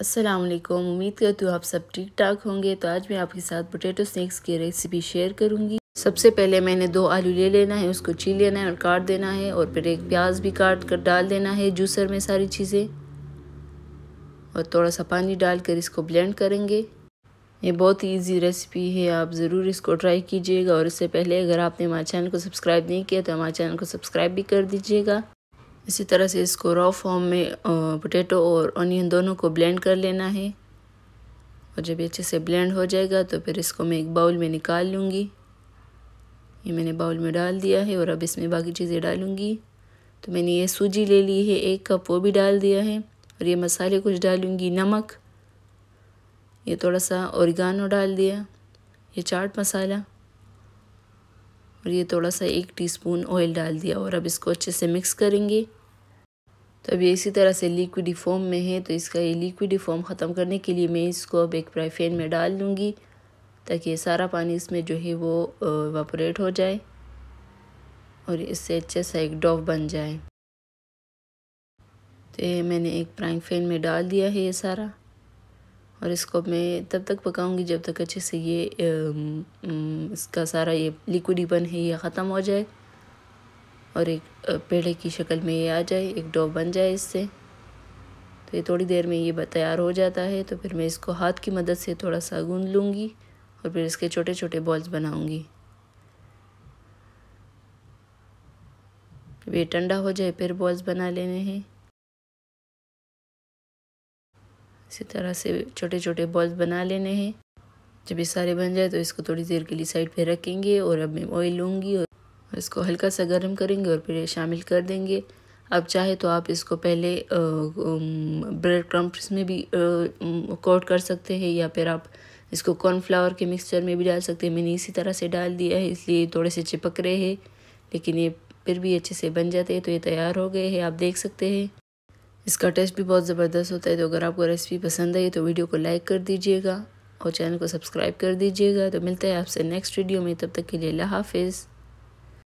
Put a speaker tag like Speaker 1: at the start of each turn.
Speaker 1: अस्सलाम वालेकुम उम्मीद करती हूँ आप सब ठीक ठाक होंगे तो आज मैं आपके साथ पोटैटो स्नैक्स की रेसिपी शेयर करूँगी सबसे पहले मैंने दो आलू ले लेना है उसको छील लेना है और काट देना है और फिर एक प्याज भी काट कर डाल देना है जूसर में सारी चीज़ें और थोड़ा सा पानी डाल कर इसको ब्लेंड करेंगे ये बहुत ही ईजी रेसिपी है आप ज़रूर इसको ट्राई कीजिएगा और इससे पहले अगर आपने हमारे चैनल को सब्सक्राइब नहीं किया तो हमारे चैनल को सब्सक्राइब भी कर दीजिएगा इसी तरह से इसको रॉ फॉर्म में पोटैटो और ऑनियन दोनों को ब्लेंड कर लेना है और जब अच्छे से ब्लेंड हो जाएगा तो फिर इसको मैं एक बाउल में निकाल लूँगी ये मैंने बाउल में डाल दिया है और अब इसमें बाकी चीज़ें डालूँगी तो मैंने ये सूजी ले ली है एक कप वो भी डाल दिया है और ये मसाले कुछ डालूँगी नमक ये थोड़ा सा औरगानो डाल दिया ये चाट मसाला और ये थोड़ा सा एक टीस्पून ऑयल डाल दिया और अब इसको अच्छे से मिक्स करेंगे तो अब ये इसी तरह से लिक्विड फॉर्म में है तो इसका ये लिक्विड फॉर्म ख़त्म करने के लिए मैं इसको अब एक फ्राई पैन में डाल दूँगी ताकि ये सारा पानी इसमें जो है वो वापोरेट हो जाए और इससे अच्छा सा एक डॉफ बन जाए तो ये मैंने एक फ्राइंग पैन में डाल दिया है ये सारा और इसको मैं तब तक पकाऊंगी जब तक अच्छे से ये इसका सारा ये लिक्विडीपन है ये ख़त्म हो जाए और एक पेड़े की शक्ल में ये आ जाए एक डो बन जाए इससे तो ये थोड़ी देर में ये तैयार हो जाता है तो फिर मैं इसको हाथ की मदद से थोड़ा सा गूँध लूँगी और फिर इसके छोटे छोटे बॉल्स बनाऊँगी ये ठंडा हो जाए फिर बॉल्स बना लेने हैं इसी तरह से छोटे छोटे बॉल्स बना लेने हैं जब ये सारे बन जाए तो इसको थोड़ी देर के लिए साइड पे रखेंगे और अब मैं ऑयल लूँगी और इसको हल्का सा गर्म करेंगे और फिर शामिल कर देंगे अब चाहे तो आप इसको पहले ब्रेड क्रम्प्स में भी कोट कर सकते हैं या फिर आप इसको कॉर्नफ्लावर के मिक्सचर में भी डाल सकते हैं मैंने इसी तरह से डाल दिया है इसलिए थोड़े से चिपक रहे हैं लेकिन ये फिर भी अच्छे से बन जाते हैं तो ये तैयार हो गए हैं आप देख सकते हैं इसका टेस्ट भी बहुत ज़बरदस्त होता है तो अगर आपको रेसिपी पसंद आई तो वीडियो को लाइक कर दीजिएगा और चैनल को सब्सक्राइब कर दीजिएगा तो मिलता है आपसे नेक्स्ट वीडियो में तब तक के लिए अल्लाह हाफिज़